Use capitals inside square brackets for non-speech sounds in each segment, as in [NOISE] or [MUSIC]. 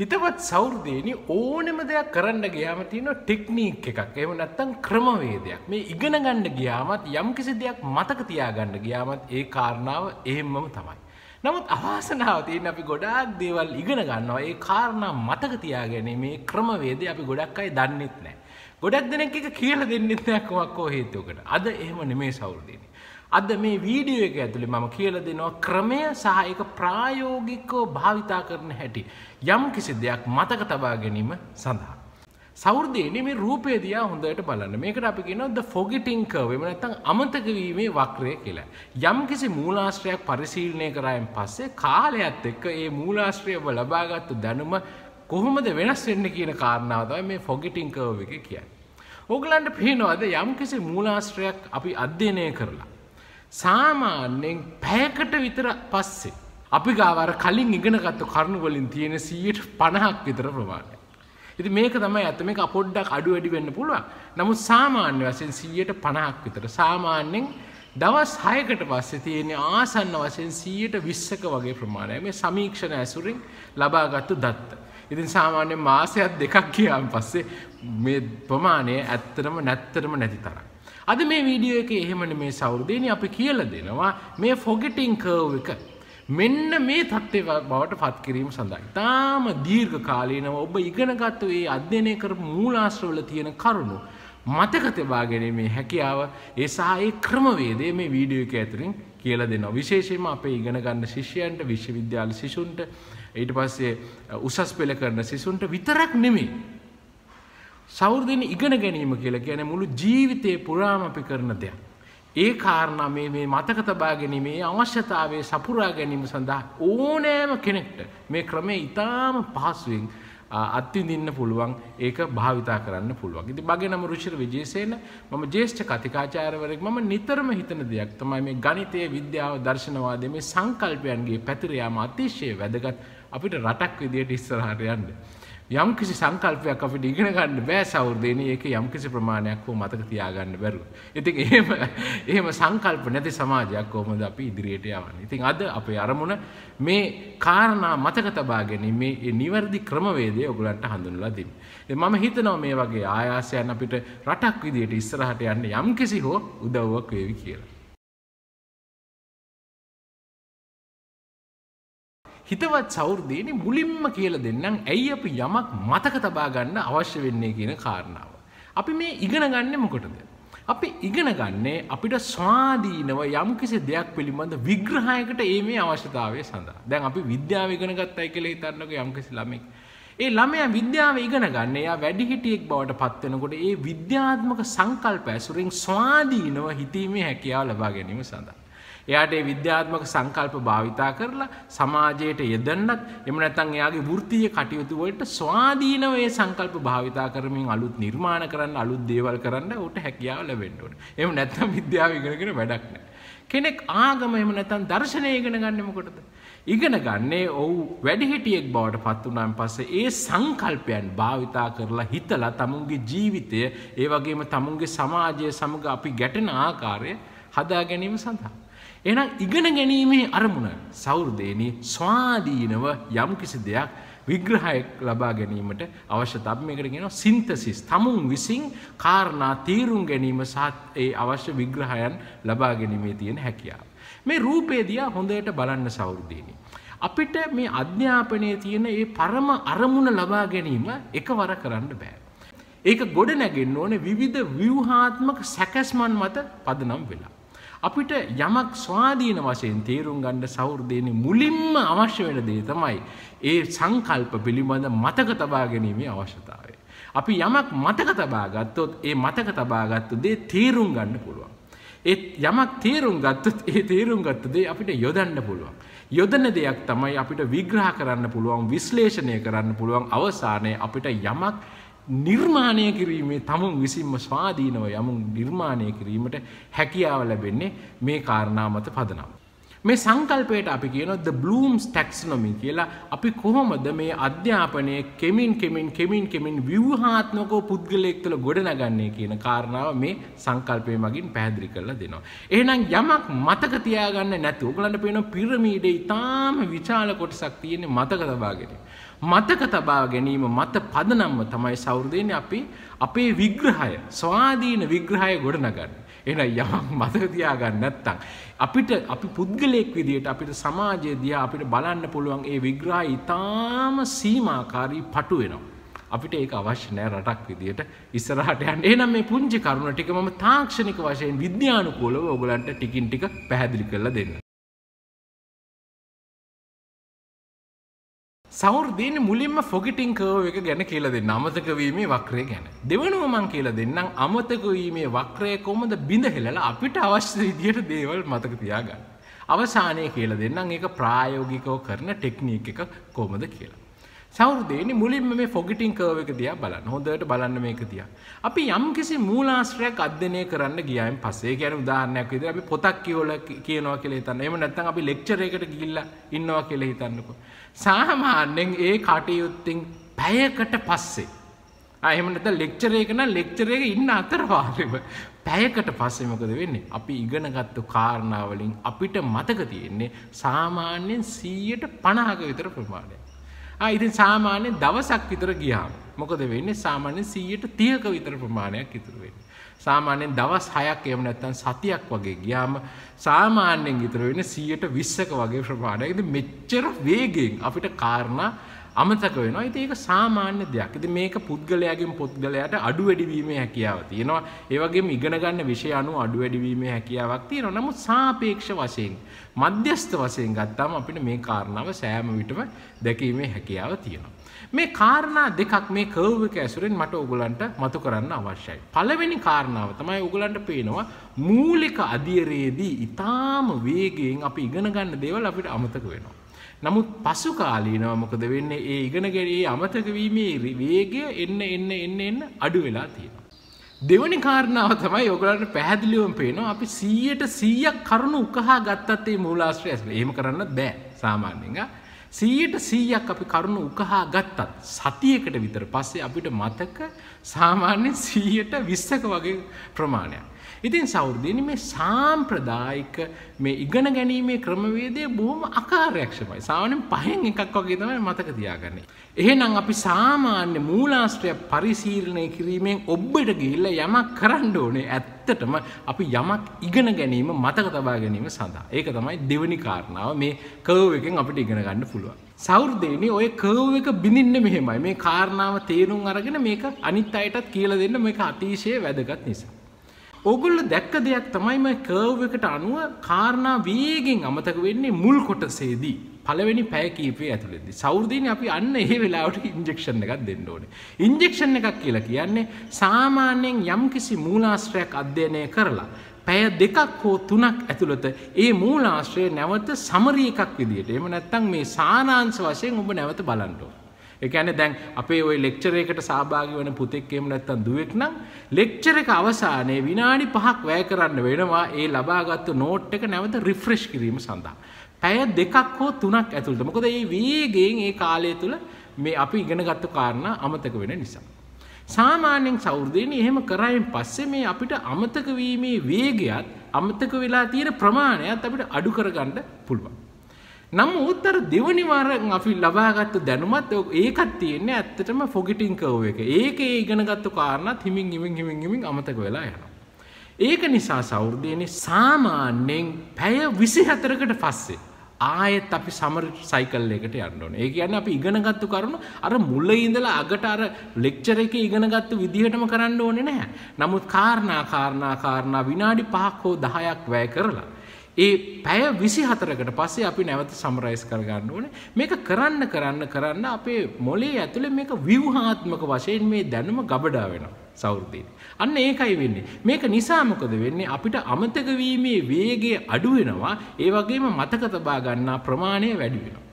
හිතවත් සෞර්දයනි ඕනෙම දෙයක් කරන්න ගයාම තියෙන ටෙක්නීක් එකක් එම නැත්තන් ක්‍රමවේදයක් මේ ඉගෙන ගණ්ඩ ගියාමත් යම් කිසි දෙයක් මතක තියාගණ්ඩ ගියාමත් ඒ කාරණාව එහෙම්මම තමයි. නමුත් අවාසනාව තියෙන අපි ගොඩාක් දේවල් ඉගෙන ගන්නවා ඒ කාරණා මතක තියාගැන මේ ක්‍රමවේද අපි ගොඩක් අයි දන්නෙත් නෑ. ගොඩක් දෙනෙක් එක කියල දෙන්නෙත් නෑකමක් හෝ හේතුවකට අද එහෙම නෙමේ සෞර්දයනි. අද මේ වීඩියෝ එක ඇතුළේ මම කියලා දෙනවා ක්‍රමය සහ ඒක ප්‍රායෝගිකව භාවිතා කරන හැටි යම් කිසි දෙයක් මතක තබා ගැනීම සඳහා සෞර්ධයනේ මේ රූපේ දිහා හොඳට බලන්න. මේකට අපි කියනවා the forgetting curve. එහෙම නැත්නම් අමතක වීමේ වක්‍රය කියලා. යම්කිසි මූලාශ්‍රයක් පරිශීලනය කරායින් පස්සේ කාලයත් එක්ක ඒ මූලාශ්‍රයව ලබාගත් දැනුම කොහොමද වෙනස් වෙන්නේ කියන කාරණාව තමයි මේ forgetting curve එක කියන්නේ. ඕගලන්ට පේනවාද යම්කිසි මූලාශ්‍රයක් අපි අධ්‍යයනය කරලා සාමාන්‍යයෙන් පැයකට විතර පස්සේ. අපි ගාවර කලින් ඉගෙනගත්තු කරුණු වලින් තියෙන සීට පණහක් විතර ප්‍රමාණය. ඉති මේක තමයි ඇත මේක අපොඩ්ඩක් අඩු වැඩි වෙන්න පුළුවන් නමුත් සාමාන්‍ය වශයෙන් සීයට පණහක් විතර සාමාන්‍යෙන් දවස් හයකට පස්සේ තියෙන ආසන්න වශයෙන් සීයට විස්සක වගේ ප්‍රමාණය මේ සමීක්ෂණ ඇසුරින් ලබාගත්තු දත්ත. ඉතින් සාමාන්‍ය මාසයක් දෙකක් කියාම් පස්සේ මේ ප්‍රමාණය ඇත්තරම නැත්තරම නැති තරක්. අද මේ වීඩියෝ එකේ එහෙමනේ මේ සෞර්දේනි අපි කියලා දෙනවා මේ ෆොගෙටින් කර්ව් එක මෙන්න මේ தත්ත්වය බවට පත් කිරීම සඳහා. ඊටාම දීර්ඝ කාලීනව ඔබ ඉගෙනගත්තු ඒ අධ්‍යයනය කරපු මූලාශ්‍රවල තියෙන කරුණු මතක තබා ගැනීමේ හැකියාව ඒ සහ ඒ ක්‍රමවේදය මේ වීඩියෝ එක ඇතුලින් කියලා දෙනවා. විශේෂයෙන්ම අපේ ඉගෙන ගන්න ශිෂ්‍යයන්ට, විශ්වවිද්‍යාල සිසුන්ට, ඊට පස්සේ උසස් පෙළ කරන සිසුන්ට විතරක් නෙමෙයි සෞර්ධන ඉගෙන ගැනීම කියලා ගැන මුළු ජීවිතය පුරාම අපි කරන දෙයක්. ඒ කාරණා මේ මේ මතක තබා ගැනීමේ අවශ්‍යතාවය සපුරා ගැනීම සඳහා ඕනෑම කෙනෙක්ට මේ ක්‍රමය ඉතාම පහසුවෙන් අත්විඳින්න පුළුවන් ඒක භාවිතා කරන්න පුළුවන්. ඉතින් මගේ නම රුචිර විජේසේන මම ජ්‍යෙෂ්ඨ කතිකාචාර්යවරයෙක්. මම නිතරම හිතන දෙයක් තමයි මේ ගණිතය, විද්‍යාව, දර්ශනවාදයේ මේ සංකල්පයන්ගේ පැතිර යාම අතිශය වැදගත් අපිට රටක් විදියට ඉස්සරහට යන්න. යම් කිසි සංකල්පයක් අපිට ඉගෙන ගන්න බෑ සෞර්දයන ඒක යම් කිසි ප්‍රමාණයක් හෝ මතක තියාගන්න බැරුව. ඉතින් එහෙම එහෙම සංකල්ප නැති සමාජයක් කොහොමද අපි ඉදිරියට යවන්නේ. ඉතින් අද අපේ අරමුණ මේ කාරණා මතක තබා ගැනීම මේ නිවැරදි ක්‍රමවේදය ඔයගලන්ට හඳුන්වලා දෙන්න. ඉතින් මම හිතනවා මේ වගේ ආයාසයන් අපිට රටක් විදියට ඉස්සරහට යන්න යම් කිසි හෝ උදව්වක් වේවි කියලා. හිතවත් සෞෘදයන මුලින්ම කියල දෙන්නම් ඇයි අපි යමක් මතක තබාගන්න අවශ්‍ය වෙන්නේ කියන කාරණාව. අපි මේ ඉගෙන ගන්න මොකටද. අපි ඉගෙන ගන්නේ අපිට ස්වාදීනව යම් කිසි දෙයක් පිළිබඳ විග්‍රහයකට ඒ මේ අවශ්‍යතාවය සඳහා දැන් අපි විද්‍යාව ඉගෙන ගත්තයි කියලා හිතන්නක යම් කිසි ළමෙක්. ඒ ළමයා විද්‍යාව ඉගෙන ගන්න එයා වැඩිහිටියෙක් බවට පත්වෙනකොට ඒ විද්‍යාත්මක සංකල්ප ඇසුරෙන් ස්වාදීනව හිතීමේ හැකියාව ලබා ගැනීම සඳහා. එයාට ඒ විද්‍යාත්මක සංකල්ප භාවිතා කරලා සමාජයට යෙදන්නත් එම නැත්නම් එයාගේ වෘත්තීය කටයුතු වලට ස්වාධීනව ඒ සංකල්ප භාවිතා කරමින් අලුත් නිර්මාණ කරන්න අලුත් දේවල් කරන්න ඌට හැකියාව ලැබෙන්න ඕනේ. එහෙම නැත්නම් විද්‍යාව ඉගෙනගෙන වැඩක් නැහැ. කෙනෙක් ආගම එහෙම නැත්නම් දර්ශනය ඉගෙන ගන්නෙ මොකටද? ඉගෙන ගන්නේ ඔව් වැඩිහිටියෙක් බවට පත් වුණාන් පස්සේ ඒ සංකල්පයන් භාවිතා කරලා හිතලා තමුන්ගේ ජීවිතය ඒ වගේම තමුන්ගේ සමාජය සමග අපි ගැටෙන ආකාරය හදා ගැනීම සඳහා එහෙනම් ඉගෙන ගැනීමේ අරමුණ සෞර්දේනි ස්වාධීනව යම්කිසි දෙයක් විග්‍රහයක් ලබා ගැනීමට අවශ්‍යතාව මේකට කියනවා සින්තසිස්. තමුන් විසින් කාරණා තීරුම් ගැනීම සහ ඒ අවශ්‍ය විග්‍රහයන් ලබා ගැනීමේ තියෙන හැකියාව. මේ රූපේ දිහා හොඳට බලන්න සෞර්දේනි. අපිට මේ අධ්‍යාපනයේ තියෙන ඒ පරම අරමුණ ලබා ගැනීම එකවර කරන්න බෑ. ඒක ගොඩ නැගෙන්න ඕනේ විවිධ ව්‍යුහාත්මක සැකස්මන් මත පදනම් වෙලා. අපිට යමක් ස්වාධීන වශයෙන් තේරුම් ගණ්ඩ සෞෘදයන මුලින්ම අවශ්‍ය වෙන දේ තමයි. ඒ සංකල්ප පිළිබඳ මතක තබා ගැනීමේ අවශ්‍යතාවය. අපි යමක් මතක තබා ගත්තොත් ඒ මතක තබාගත්තු දේ තේරුම් ගන්න පුළුවන්. ඒත් යමක් තේරුම් ගත්තොත් ඒ තේරුම් ගත්ත දේ අපිට යොදන්න පුළුවන්. යොදන දෙයක් තමයි අපිට විග්‍රහ කරන්න පුළුවන් විශ්ලේෂණය කරන්න පුළුවන් අවසානයේ අපිට යමක් නිර්මාණය කිරීමේ තමුන් විසින්ම ස්වාධීනව යමුන් නිර්මාණය කිරීමට හැකියාව ලැබෙන්නේ මේ කාරණා මත පදනම්. මේ සංකල්පයට අපි කියන ද බ්ලූම්ස් ටැක්ස්නොමි කියලා අපි කොහොමද මේ අධ්‍යාපනය කෙමින් කෙමින් කෙමින් කෙමින් ව්‍යවහාත්මකෝ පුද්ගලයෙක් තුළ ගොඩනගන්නේ කියන කාරණාව මේ සංකල්පය මගින් පැහැදිලි කරලා දෙනවා. එහෙනම් යමක් මතක තියාගන්න නැති ඔයගලන්ට පේන පිරමීඩේ ඉතාම විශාල කොටසක් තියෙන්නේ මතක තබා ගැනීම. මතක තබා ගැනීම මත පදනම්ම තමයි සෞර්දේන්නේ අපි අපේ විග්‍රහය, ස්වාධීන විග්‍රහය ගොඩනගන්නේ. එහෙනම් යමක් මතක තියාගන්න නැත්තම් අපිට අපි පුද්ගලයෙක් විදියට අපිට සමාජය දිහා අපිට බලන්න පුළුවන් ඒ විග්‍රහය ඊටාම සීමාකාරී පටු වෙනවා. අපිට ඒක අවශ්‍ය නෑ රටක් විදියට ඉස්සරහට යන්න. එහෙනම් මේ පුංචි කරුණ ටික මම තාක්ෂණික වශයෙන් විද්‍යානුකූලව ඔයගලන්ට ටිකින් ටික පැහැදිලි කරලා දෙන්න. සෞර්දීන මුලින්ම ෆොගිටිං කර්ව එක ගැන කියලා දෙන්න අමතක වීමේ වක්‍රය ගැන. දෙවනුව මං කියලා දෙන්නම් අමතක වීමේ වක්‍රය කොහොමද බිඳහෙලලා අපිට අවශ්‍ය විදියට දේවල් මතක තියාගන්න. අවසානයේ කියලා දෙන්නම් ඒක ප්‍රායෝගිකව කරන ටෙක්නික් එක කොහොමද කියලා. සෞර්දේනි මුලින්ම මේ ෆොගිටිං කර්ව එක දිහා බලන්න. හොඳට බලන්න මේක දිහා. අපි යම්කිසි මූලාශ්‍රයක් අධ්‍යයනය කරන්න ගියායින් පස්සේ කියන්නේ උදාහරණයක් විදිහට අපි පොතක් කියවලා කියනවා කියලා හිතන්න. එහෙම නැත්නම් අපි ලෙක්චර් එකකට ගිහිල්ලා ඉන්නවා කියලා හිතන්නකෝ. සාමාන්‍යෙන් ඒ කටයුත්තින් පැයකට පස්සේ. අහෙමනත ලෙක්චරේකන ලෙක්චරේක ඉන්න අතරවාරම පැයකට පස්සෙමකද වෙන්නේ. අපි ඉගෙනගත්තු කාරණාවලින් අපිට මතක තියෙන්නේ සාමාන්‍යයෙන් සීයට පණහක විතර ප්‍රමාණය. ඉතින් සාමාන්‍ය දවසක් විතර ගියාම මොකද වෙන්නේ සාමාන්‍ය සීයට තියක විතර ප්‍රමාණයක් ඉතුරුවෙන්නේ. සාමාන්‍යයෙන් දවස් 6ක් එහෙම නැත්නම් සතියක් වගේ ගියාම සාමාන්‍යයෙන් විතර වෙන්නේ 100ට 20ක වගේ ප්‍රමාණයක්. ඉතින් මෙච්චර වේගෙන් අපිට කාරණා අමතක වෙනවා. ඉතින් ඒක සාමාන්‍ය දෙයක්. ඉතින් මේක පුද්ගලයාගෙන් පුද්ගලයාට අඩු වැඩි වීමේ හැකියාව තියෙනවා. ඒ වගේම ඉගෙන ගන්න විෂය අනුව අඩු වැඩි වීමේ හැකියාවක් තියෙනවා. නමුත් සාපේක්ෂ වශයෙන් මධ්‍යස්ථ වශයෙන් ගත්තාම අපිට මේ කාරණාව සෑම විටම දැකීමේ හැකියාව තියෙනවා. මේ කාරණා දෙකක් මේ කර්ව් එක ඇසුරෙන් මට ඔයගලන්ට මතු කරන්න අවශ්‍යයි. පළවෙනි කාරණාව තමයි ඔයගලන්ට පේනවා මූලික අධියරයේදී ඊටාම වේගයෙන් අපි ඉගෙන ගන්න දේවල් අපිට අමතක වෙනවා. නමුත් පසු කාලීනව මොකද වෙන්නේ ඒ ඉගෙන ගැනීමේ අමතක වීමේ වේගය එන්න එන්න එන්න එන්න අඩු වෙලා තියෙනවා. දෙවනි කාරණාව තමයි ඔයගලන්ට පැහැදිලිවම පේනවා අපි 100ට 100ක් කරුණු උකහා ගත්තත් මේ මූලාශ්‍රය ඇස්ල. එහෙම කරන්න බෑ සාමාන්‍යයෙන්. සීයට සීයක් අපි කරුණු උකහා ගත්තත් සතියකට විතර පස්සේ අපිට මතක සාමාන්‍ය සීයට විස්සක වගේ ප්‍රමාණයක්. ඉතින් සෞෘදයන මේ සාම්ප්‍රදායික මේ ඉගෙන ගැනීමේ ක්‍රමවේදය බොහොම අකාර්යක්ෂමයි සාමානෙන් පහෙන් එකක් වගේ තමයි මතක තියාගන්නේ. එහෙනම් අපි සාමාන්‍ය මූලාශ්‍රය පරිශීලනය කිරීමෙන් ඔබ්බට ගිහිල්ලා යමක් කරන්න ඕනේ ඇත්තටම අපි යමක් ඉගෙන ගැනීම මතක තබා ගැනීම සඳහා. ඒක තමයි දෙවෙනි කාරණාව. මේ කර්ව් එකෙන් අපිට ඉගෙන ගන්න පුළුවන්. සෞර්දේනි ඔය කර්ව් එක බිඳින්න මෙහෙමයි. මේ කාරණාව තේරුම් අරගෙන මේක අනිත් අයටත් කියලා දෙන්න මේක අතිශය වැදගත් නිසා. ඕගොල්ල දැක්ක දෙයක් තමයිම කර්ව් එකට අනුව කාරණා වේගෙන් අමතක වෙන්නේ මුල් කොටසේදී පළවෙනි පැය කීපේ ඇතුළේදී සෞර්දීන අපි අන්න ඒ වෙලාවට ඉන්ජෙක්ෂන් එකක් දෙන්න ඕනේ. ඉන්ජෙක්ෂන් එකක් කියලා කියන්නේ සාමාන්‍යයෙන් යම්කිසි මූලාශ්‍රයක් අධ්‍යයනය කරලා පැය දෙකක් හෝ තුනක් ඇතුළත ඒ මූලාශ්‍රය නැවත සමරී එකක් විදිහට. එහෙම නැත්නම් මේ සානාංශ වශයෙන් ඔබ නැවත බලන්න ඕනේ. එකන දැන් අපේ ඔය ලෙක්චරේකට සභාග වන පුතෙක්කෙම නැත්තන් දුවෙක් නම් ලෙක්චර එක අවසානයේ විනාඩි පහක් වැය කරන්න වෙනවා ඒ ලබාගත්තු නෝට් එක නැවත රිෆ්‍රෙෂ් කිරීම සඳහා. පැය දෙකක් හෝ තුනක් ඇතුළට මොකද ඒ වේගෙන් ඒ කාලය තුළ මේ අපි ඉගෙනගත්තු කාරණ අමතක වෙන නිසා. සාමාන්‍යයෙන් සෞෘදයන එහෙම කරයෙන් පස්සේ මේ අපිට අමතකවීමේ වේගයත් අමතක වෙලා තියෙන ප්‍රමාණයත් අපිට අඩු කරගන්න පුළුවන්. නමුත් අර දෙවනි වාරෙන් අපි ලබාගත්තු දැනුමත් ඒකත් තියෙන්නේ ඇත්තටම ෆොගටින් කර්ව් එක. ඒකේ ඉගෙනගත්තු කාරණාත් හිමින් හිමින් හිමින් හිමින් අමතක වෙලා යනවා. ඒක නිසා සෞර්ධයනේ සාමාන්‍යයෙන් පැය 24කට පස්සේ ආයෙත් අපි සමර් සයිකල් එකට යන්න ඕනේ. ඒ කියන්නේ අපි ඉගෙනගත්තු කරුණු අර මුල ඉඳලා අගට අර ලෙක්චර් එකේ ඉගෙනගත්තු විදිහටම කරන්න ඕනේ නැහැ. නමුත් කාරණා කාරණා කාරණා විනාඩි 5ක් හෝ 10ක් වැය කරලා ඒ පැය විසි හතරකට පස්සේ අපි නැවත සම්රයිස් කරගන්න ඕන මේක කරන්න කරන්න කරන්න අපේ මොලේ ඇතුළ මේක විව්හාත්මක වශයෙන් මේ දැනුම ගබඩා වෙනවා සෞෘදීන. අන්න ඒකයි වෙන්නේ. මේක නිසාමොකද වෙන්නේ අපිට අමතකවීමේ වේගේ අඩුවෙනවා ඒ වගේම මතක තබා ගන්නා ප්‍රමාණය වැඩි වෙනවා.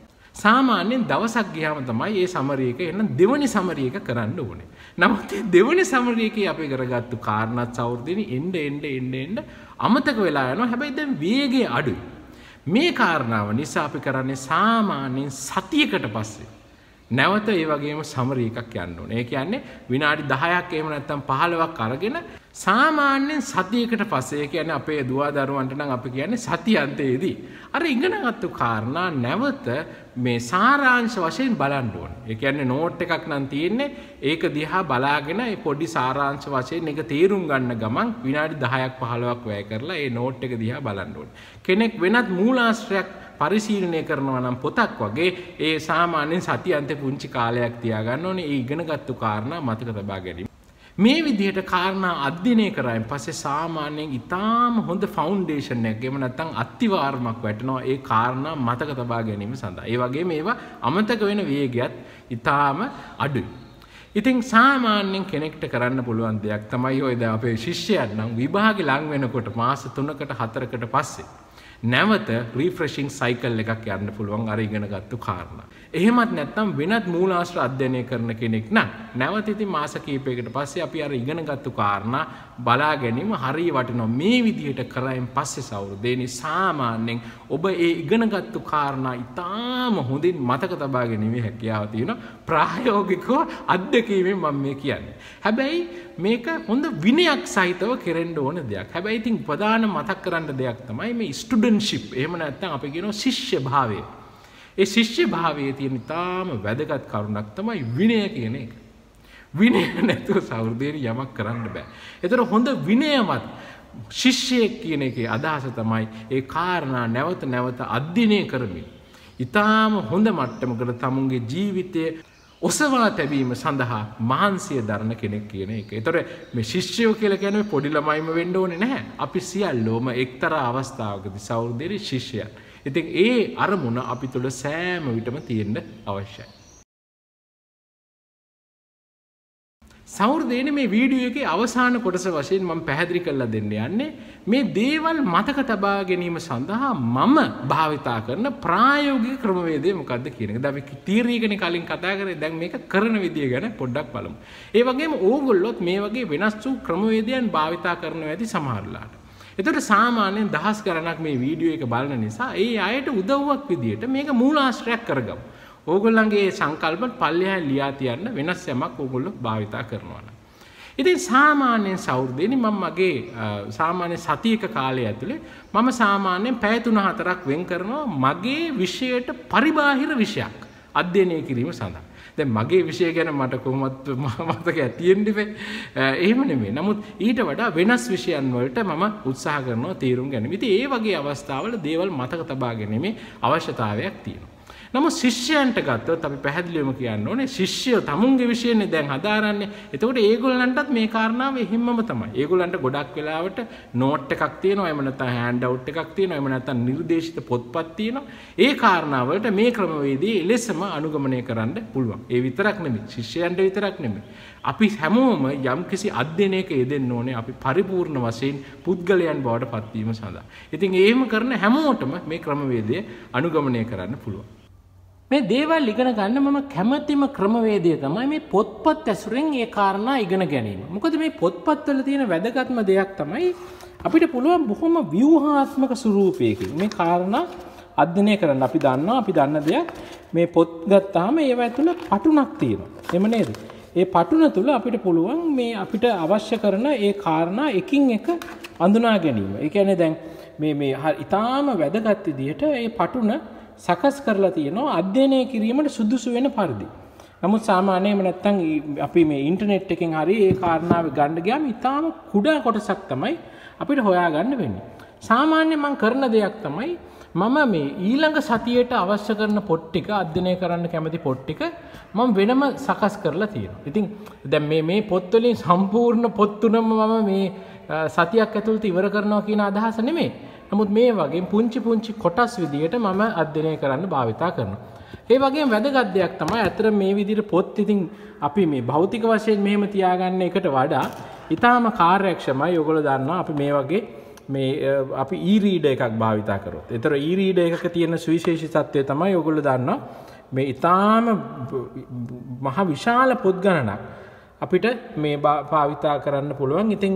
සාමාන්‍යයෙන් දවසක් ගියාම තමයි ඒ සමරියක එන්න දෙවනි සමරියක කරන්න ඕනේ. නමුත් දෙවනි සමරියකේ අපි කරගත්තු කාරණාත් සෞෘදීනි එන්න එන්න එන්න එන්න අමතක වෙලා යනවා හැබැයි දැන් වේගය අඩුයි. මේ කාරණාව නිසා අපි කරන්නේ සාමාන්‍යයෙන් සතියකට පස්සේ නැවත ඒ වගේම සමරි එකක් යන්න ඕනේ. ඒ කියන්නේ විනාඩි 10ක් එහෙම නැත්නම් 15ක් අරගෙන සාමාන්‍යයෙන් සතියකට පස්සේ ඒ කියන්නේ අපේ දුවා දරුවන්ට නම් අපි කියන්නේ සති අන්තයේදී අර ඉගෙනගත්තු කාරණා නැවත මේ සාරාංශ වශයෙන් බලන්න ඕනේ. ඒ කියන්නේ නෝට් එකක් නම් තියෙන්නේ ඒක දිහා බලාගෙන ඒ පොඩි සාරාංශ වශයෙන් ඒක තේරුම් ගන්න ගමන් විනාඩි 10ක් 15ක් වැය කරලා ඒ නෝට් එක දිහා බලන්න ඕනේ. කෙනෙක් වෙනත් මූලාශ්‍රයක් පරිශීලනය කරනවා නම් පොතක් වගේ ඒ සාමාන්‍යයෙන් සති අන්තේ පුංචි කාලයක් තියාගන්න ඕනේ ඒ ඉගෙනගත්තු කාරණා මතක තබා ගැනීම. මේ විදිහට කාරණා අධ්‍යයනය කරායින් පස්සේ සාමාන්‍යයෙන් ඉතාම හොඳ ෆවුන්ඩේෂන් එකක් එහෙම නැත්නම් අත්තිවාරමක් වැටෙනවා ඒ කාරණා මතක තබා ගැනීම සඳහා. ඒ වගේම ඒවා අමතක වෙන වේගයත් ඉතාම අඩුයි. ඉතින් සාමාන්‍යයෙන් කෙනෙක්ට කරන්න පුළුවන් දෙයක් තමයි ඔය දැන් අපේ ශිෂ්‍යයන් නම් විභාගෙ ලං වෙනකොට මාස 3කට 4කට පස්සේ නැවත රීෆ්‍රෙෂිං සයිකල් එකක් යන්න පුළුවන් අර ඉගෙන ගත්තු කාරණ. එහෙමත් නැත්නම් වෙනත් මූලාශ්‍ර අධ්‍යයනය කරන කෙනෙක් නම් නැවත ඉතින් මාස කීපයකට පස්සේ අපි අර ඉගෙන ගත්තු කාරණා බලා ගැනීම හරිය වටිනවා. මේ විදිහට කරායින් පස්සේ සවුරුදේනි සාමාන්‍යයෙන් ඔබ ඒ ඉගෙන ගත්තු කාරණා ඉතාම හොඳින් මතක තබා ගැනීමේ හැකියාව තියෙනවා. ප්‍රායෝගිකව අත්දැකීමෙන් මම මේ කියන්නේ. හැබැයි මේක හොඳ විනයක් සහිතව කෙරෙන්න ඕන දෙයක්. හැබැයි ඉතින් ප්‍රධාන මතක් කරන්න දෙයක් තමයි මේ ස්ටුඩන්ට් ඩිසයිපන්ශිප් එහම නැත්තන් අපි කියෙන ශිෂ්‍ය භාවය. ඒ ශිෂ්‍ය භාවය තියෙන ඉතාම වැදගත් කරුණක් තමයි විනය කියන එක. විනය නැතුව සෞෘදයට යමක් කරන්න බෑ. එතට හොඳ විනයමත් ශිෂ්‍යය කියන එක අදහස තමයි ඒ කාරණා නැවත නැවත අධ්‍යනය කරමින්. ඉතාම හොඳ මට්ටමකට තමුන්ගේ ජීවිතය ඔසවා තැබීම සඳහා මහන්සිය දරණ කෙනෙක් කියන එක. එතොර මේ ශිෂ්‍යයෝ කියලා කියන්නේ පොඩි ළමයිම වෙන්න ඕනේ නැහැ. අපි සියල්ලෝම එක්තරා අවස්ථාවකදී සෞර්ධර්ය ශිෂ්‍යයන්. ඉතින් ඒ අරමුණ අපි තුළ සෑම විටම තියෙන්න අවශ්‍යයි. සෞර්දයන මේ වීඩියෝ එකේ අවසාන කොටස වශයෙන් මම පැහැදිලි කරලා දෙන්න යන්නේ මේ දේවල් මතක තබා ගැනීම සඳහා මම භාවිතා කරන ප්‍රායෝගික ක්‍රමවේදය මොකද්ද කියන එක. දැන් මේ තීරීකනේ කලින් කතා කරේ දැන් මේක කරන විදිය ගැන පොඩ්ඩක් බලමු. ඒ වගේම ඕගොල්ලොත් මේ වගේ වෙනස් වූ ක්‍රමවේදයන් භාවිතා කරනවා ඇති සමහරලාට. එතකොට සාමාන්‍යයෙන් දහස් ගණනක් මේ වීඩියෝ එක බලන නිසා ඒ අයට උදව්වක් විදියට මේක මූලාශ්‍රයක් කරගමු. ඕගොල්ලන්ගේ සංකල්ප පල්ලෙහා ලියා තියන්න වෙනස් යමක් ඕගොල්ලෝ භාවිතා කරනවා. ඉතින් සාමාන්‍යයෙන් සෞර්ධයනි මම මගේ සාමාන්‍ය සතියක කාලය ඇතුළේ මම සාමාන්‍යයෙන් පැය තුන හතරක් වෙන් කරනවා මගේ විෂයට පරිබාහිර විෂයක් අධ්‍යයනය කිරීම සඳහා. දැන් මගේ විෂය ගැන මට කොහොමත් [LAUGHS] මතක තියෙන්න ඉබේ. එහෙම නෙමෙයි. නමුත් ඊට වඩා වෙනස් විෂයන් වලට මම උත්සාහ කරනවා තීරුම් ගැනීම. ඉතින් ඒ වගේ අවස්ථාවල දේවල් මතක තබාගෙන මේ අවශ්‍යතාවයක් තියෙනවා. නම ශිෂ්‍යයන්ට ගත්තොත් අපි පැහැදිලිවම කියන්න ඕනේ ශිෂ්‍යය තමුන්ගේ විශයන්නේ දැන් හදාරන්නේ එතකොට ඒගොල්ලන්ටත් මේ කාරණාව එහෙමම තමයි. ඒගොල්ලන්ට ගොඩක් වෙලාවට නෝට් එකක් තියෙනවා එහෙම නැත්නම් හෑන්ඩ් අවුට් එකක් තියෙනවා එහෙම නැත්නම් නිර්දේශිත පොත්පත් තියෙනවා. ඒ කාරණාවලට මේ ක්‍රමවේදී එලෙසම අනුගමනය කරන්න පුළුවන්. ඒ විතරක් නෙමෙයි ශිෂ්‍යයන්ට විතරක් නෙමෙයි. අපි හැමෝම යම්කිසි අධ්‍යයනයක යෙදෙන්න ඕනේ අපි පරිපූර්ණ වශයෙන් පුද්ගලයන් බවට පත්වීම සඳහා. ඉතින් එහෙම කරන හැමෝටම මේ ක්‍රමවේදය අනුගමනය කරන්න පුළුවන්. මේ දේවල් ඉගෙන ගන්න මම කැමැතිම ක්‍රමවේදය තමයි මේ පොත්පත් ඇසුරෙන් ඒ කාරණා ඉගෙන ගැනීම. මොකද මේ පොත්පත්වල තියෙන වැදගත්ම දෙයක් තමයි අපිට පුළුවන් බොහොම ව්‍යුහාත්මක ස්වරූපයකින් මේ කාරණා අධ්‍යයනය කරන්න. අපි දන්නවා අපි දන්න දෙයක් මේ පොත් ගත්තාම ඒව ඇතුළ පටුනක් තියෙනවා. එම නේද? ඒ පටුන තුළ අපිට පුළුවන් මේ අපිට අවශ්‍ය කරන ඒ කාරණා එකින් එක අඳුනා ගැනීම. ඒ කියන්නේ දැන් මේ මේ ඉතාම වැදගත් විදිහට ඒ පටුන සකස් කරලා තියෙනවා අධ්‍යයනය කිරීමට සුදුසු වෙන පරිදි. නමුත් සාමාන්‍යයෙන්ම නැත්තම් අපි මේ ඉන්ටර්නෙට් එකෙන් හරි ඒ කාරණාව ගන්න ගියාම ඊටාම කුඩා කොටසක් තමයි අපිට හොයාගන්න වෙන්නේ. සාමාන්‍යයෙන් මම කරන දෙයක් තමයි මම මේ ඊළඟ සතියේට අවශ්‍ය කරන පොත් ටික අධ්‍යයනය කරන්න කැමති පොත් ටික මම වෙනම සකස් කරලා තියෙනවා. ඉතින් දැන් මේ මේ පොත් වලින් සම්පූර්ණ පොත් තුනම මම මේ සතියක් ඇතුළත ඉවර කරනවා කියන අදහස නෙමෙයි. නමුත් මේ වගේ පුංචි පුංචි කොටස් විදිහට මම අධ්‍යයනය කරන්න භාවිතා කරනවා. ඒ වගේ වැදගත් දෙයක් තමයි අතර මේ විදිහට පොත් ඉතින් අපි මේ භෞතික වශයෙන් මෙහෙම තියාගන්න එකට වඩා ඊටාම කාර්යක්ෂමයි ඔයගොල්ලෝ දන්නවා අපි මේ වගේ මේ අපි e-reader එකක් භාවිතා කරොත්. ඒතර e-reader එකක තියෙන සුවිශේෂී තත්ත්වය තමයි ඔයගොල්ලෝ දන්නවා මේ ඊටාම මහ විශාල පොත් ගණනක් අපිට මේ භාවිතා කරන්න පුළුවන්. ඉතින්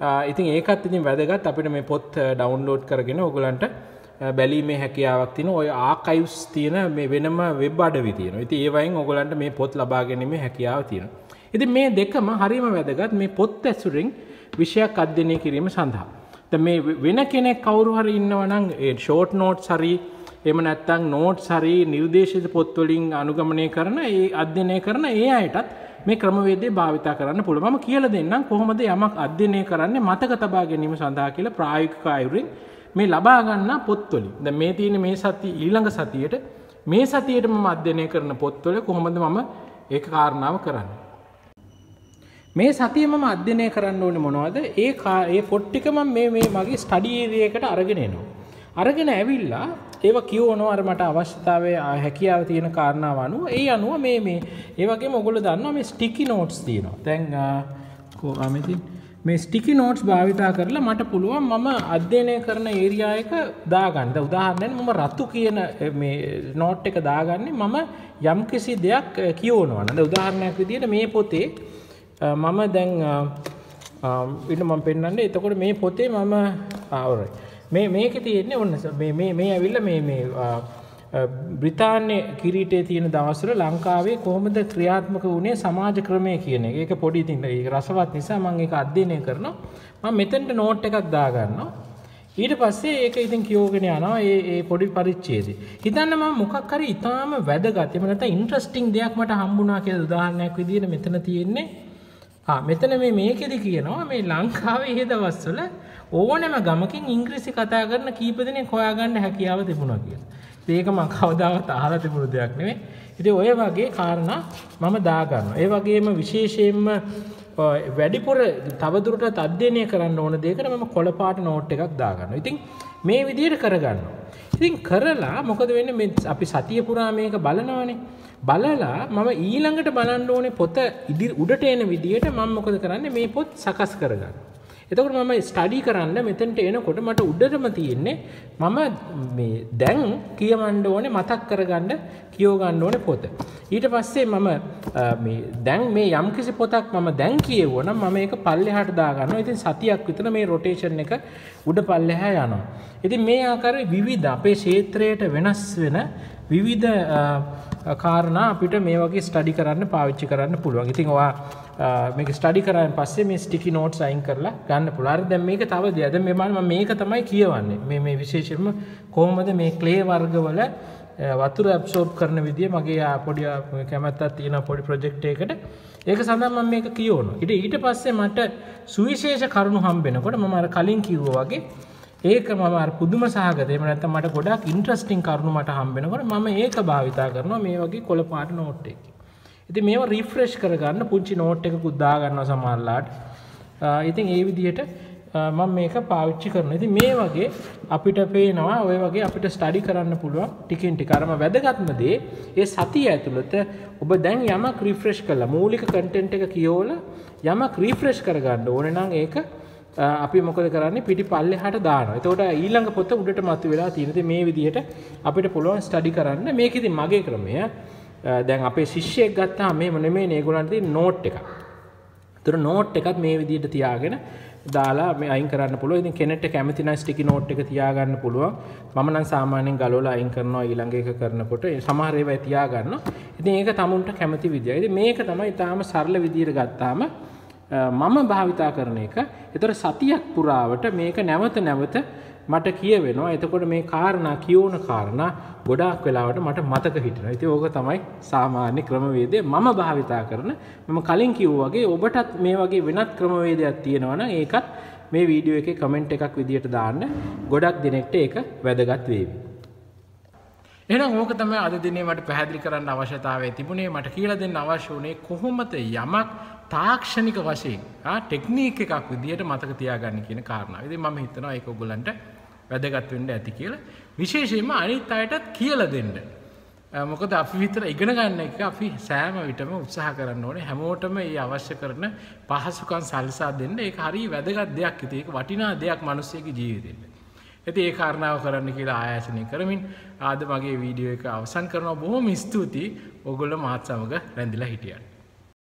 ඉතින් ඒකත් ඉතින් වැදගත් අපිට මේ පොත් ඩවන්ලෝඩ් කරගෙන ඔගලන්ට බැලීමේ හැකියාවක් තින ඔය ආකයිස් තියෙන මේ වෙනම වෙබ් අඩ විතියෙන ඉති ඒවයින් ඔගලන්ට මේ පොත් ලබාගැනීමේ හැකියාව තියෙන. ඉති මේ දෙකම හරිම වැදගත් මේ පොත් ඇසුරින් විෂයක් අධ්‍යනය කිරීම සඳහා. මේ වෙන කෙනෙක් කවරු හරි ඉන්නවනම් ෂෝට් නෝට් සරී එම නැත්තං නෝට් සරී නිර්දේශිත පොත්වලින් අනුගමනය කරන ඒ අධ්‍යනය කරන ඒ අයටත් මේ ක්‍රමවේදේ භාවිතා කරන්න පුළුවන් මම කියලා දෙන්නම් කොහොමද යමක් අධ්‍යයනය කරන්නේ මතක තබා ගැනීම සඳහා කියලා ප්‍රායෝගික අයුරින් මේ ලබා ගන්නා පොත්වලින් දැන් මේ තියෙන මේ සති ඊළඟ සතියේට මේ සතියේට මම අධ්‍යයනය කරන පොත්වල කොහොමද මම ඒක කාරණාව කරන්නේ මේ සතිය මම අධ්‍යයනය කරන්න ඕනේ මොනවද ඒ ඒ පොට් ටික මම මේ මේ මගේ ස්ටඩි ඒරියයකට අරගෙන එනවා අරගෙන ඇවිල්ලා ඒව කියවනෝ අර මට අවශ්‍යතාවය හැකියාව තියෙන කාරණාව අනුව ඒ අනුව මේ මේ ඒවගේ මොගොල දන්න මේ ස්ටිකි නෝට්ස් තියෙනවා තැන් කෝ අමතින් මේ ස්ටිකි නෝට්ස් භාවිතා කරලා මට පුළුවන් මම අධ්‍යයනය කරන ඒරියායක දාගන්න උදාහරණයෙන් මම රතු කියන නෝට් එක දාගන්නේ මම යම්කිසි දෙයක් කියවනවා නද උදාහරණයක් විදිහට මේ පොතේ මම දැන් ඉන්න මම පෙන්වන්නේ එතකොට මේ පොතේ මම ආවරයි මේ මේක තියෙන්නේ ඔන්න මේ මේ මේ ඇවිල්ලා මේ මේ බ්‍රිතාන්‍ය කිරීටේ තියෙන දවස්වල ලංකාවේ කොහොමද ක්‍රියාත්මක වුණේ සමාජ ක්‍රමය කියන එක. ඒක පොඩි තින්න රසවත් නිසා මම ඒක අධ්‍යයනය කරනවා. මම මෙතෙන්ට නෝට් එකක් දාගන්නවා. ඊට පස්සේ ඒක ඉතින් කියෝගෙන යනවා ඒ ඒ පොඩි පරිච්ඡේදය. හිතන්න මම මොකක් හරි ඊටාම වැදගත්. එහෙම නැත්නම් ඉන්ටරෙස්ටිං දෙයක් මට හම්බුණා කියලා උදාහරණයක් විදියට මෙතන තියෙන්නේ මෙතන මේ මේකෙදි කියනවා මේ ලංකාවේ ඒ දවස්වල ඕනෑම ගමකින් ඉංග්‍රීසි කතා කරන කීප දෙනෙක් හොයාගන්න හැකියාව තිබුණා කියලා. ඒක මම කවදාවත් අහලා තිබුණු දෙයක් නෙමෙයි. ඉතින් ඔය වගේ කාරණා මම දාගන්නවා. ඒ වගේම විශේෂයෙන්ම වැඩිපුර තවදුරටත් අධ්‍යයනය කරන්න ඕන දෙයකට මම කොළපාට නෝට් එකක් දාගන්නවා. ඉතින් මේ විදිහට කරගන්නවා. ඉතින් කරලා මොකද වෙන්න මෙ අපි සතිය පුරා මේක බලනවනේ බලලා මම ඊළඟට බලන්න ඕනේ පොත ඉදිරි උඩට එන විදියට මම මොකද කරන්නේ මේ පොත් සකස් කරගන්න එතකට මම ස්ටඩි කරන්න මෙතැන්ට එනකොට මට උඩටම තියෙන්නේ මම දැන් කියමණ්ඩ ඕනේ මතක් කරගන්න කියෝගන්න ඕන පොත. ඊට පස්සේ මම දැන් මේ යම් කිසි පොතක් මම දැන් කියවන මම එක පල්ලෙ හට දාගන්න ඉතින් සතියක් විතන මේ රොටේෂන් එක උඩ පල්ලෙහා යනවා. ඉතින් මේ ආකර විවිධ අපේ ශේත්‍රයට වෙනස් වෙන විවිධ කාරණ අපිට මේ වගේ ස්ටඩි කරන්න පාවිච්චි කරන්න පුළුවන් ඉතින් වා මේක ස්ටඩි කරන්න පස්සේ මේ ස්ටිකි නෝට්ස් අයින් කරලා ගන්න පුළාර දැම් මේක තව දෙයද මෙමන් මේක තමයි කියවන්නේ මේ මේ විශේෂම කොහොමද මේ කලේ වර්ගවල වතුර ඇබ්සෝප් කරන විදිය මගේ පොඩි කැමැත්තත් තියෙන පොඩි ප්‍රජෙක්්ටයකට ඒක සඳහන් මේක කියවනු ඉට ඊට පස්සේ මට සුවිශේෂ කරුණු හම්බෙනකොට මර කලින් කිව්ව වගේ ඒක මම පුදුම සහගතයම නැත මට ගොඩක් ඉන්ට්‍රස්ටිං කරුණු මට හම්බෙනකොට මම ඒක භාවිතා කරනවා මේ වගේ කොළපාට නෝට්ටෙකි ඉති මේම රිෆ්‍රෙෂ් කරගන්න පුංචි නෝට් එක කුද්දාගන්න සමල්ලාට ඉතින් ඒ විදියට මම මේක පාවිච්චි කරන ඇති මේ වගේ අපිට පේනවා ඔය වගේ අපිට ස්ටඩි කරන්න පුළුවන් ටිකෙන්ටි කරම වැදගත්මදේ ඒ සතිය ඇතුළත ඔබ දැන් යම ක්‍රීෆ්‍රෙෂ් කල මූලික කටෙන්ට් එක කියෝල යම ක්‍රීෆ්‍රෙෂ් කරගන්න ඕන නම් ඒක අපි මොකද කරන්නේ පිටි පල්ලෙ හට දාන තෝට ඊළඟ පොත උඩට මත්තු වෙලා තිනද මේ විදිහට අපිට පුළුවන් ස්ටඩි කරන්න මේකෙති මගේ ක්‍රමය දැන් අපේ ශිෂ්‍යයෙක් ගත්තා මේ මොනෙමේ නේගොලන්ට නෝට් එක. තුර නෝට් එකත් මේ විදිහට තියාගෙන දාලා මේ අයින් කරන්න පුළුවන්. ඉතින් කෙනෙක්ට කැමති නම් ස්ටිකි නෝට් එක තියාගන්න පුළුවන්. මම නම් සාමාන්‍යයෙන් ගලවලා අයින් කරනවා ඊළඟ එක කරනකොට සමහර ඒවා තියාගන්නවා. ඉතින් ඒක තමුන්ට කැමති විදිය. ඉතින් මේක තමයි ඊටාම සරල විදියට ගත්තාම මම භාවිතා කරන එක. ඒතර සතියක් පුරාවට මේක නැවත නැවත මට කියවෙනවා. එතකොට මේ කාරණා කියවන කාරණා ගොඩාක් වෙලාවට මට මතක හිටිනවා. ඉතින් ඕක තමයි සාමාන්‍ය ක්‍රමවේදය මම භාවිතා කරන. මම කලින් කිව්වා වගේ ඔබටත් මේ වගේ වෙනත් ක්‍රමවේදයක් තියෙනවා නම් ඒකත් මේ වීඩියෝ එකේ කමෙන්ට් එකක් විදියට දාන්න ගොඩක් දෙනෙක්ට ඒක වැදගත් වේවි. එහෙනම් ඕක තමයි අද දිනේ මට පැහැදිලි කරන්න අවශ්‍යතාවය තිබුණේ මට කියලා දෙන්න අවශ්‍ය වුණේ කොහොමද යමක් තාක්ෂණික වශයෙන් ආ ටෙක්නික් එකක් විදියට මතක තියාගන්න කියන කාරණාව. ඉතින් මම හිතනවා ඒක ඔයගොල්ලන්ට වැදගත් වෙන්න ඇති කියලා විශේෂයෙන්ම අනිත් අයටත් කියලා දෙන්න. මොකද අපි විතර ඉගෙන ගන්න එක අපි සෑම විටම උත්සාහ කරන්න ඕනේ හැමෝටම ඒ අවශ්‍ය කරන පහසුකම් සල්සා දෙන්න ඒක හරිය වැදගත් දෙයක් ඉතින් ඒක වටිනා දෙයක් මිනිස්සෙගේ ජීවිතේට. ඉතින් ඒ කාරණාව කරන්න කියලා ආයාසනය කරමින් ආද මගේ වීඩියෝ එක අවසන් කරනවා බොහොම ස්තුතියි. ඔයගොල්ලෝ මාත් සමග රැඳිලා හිටියන්න.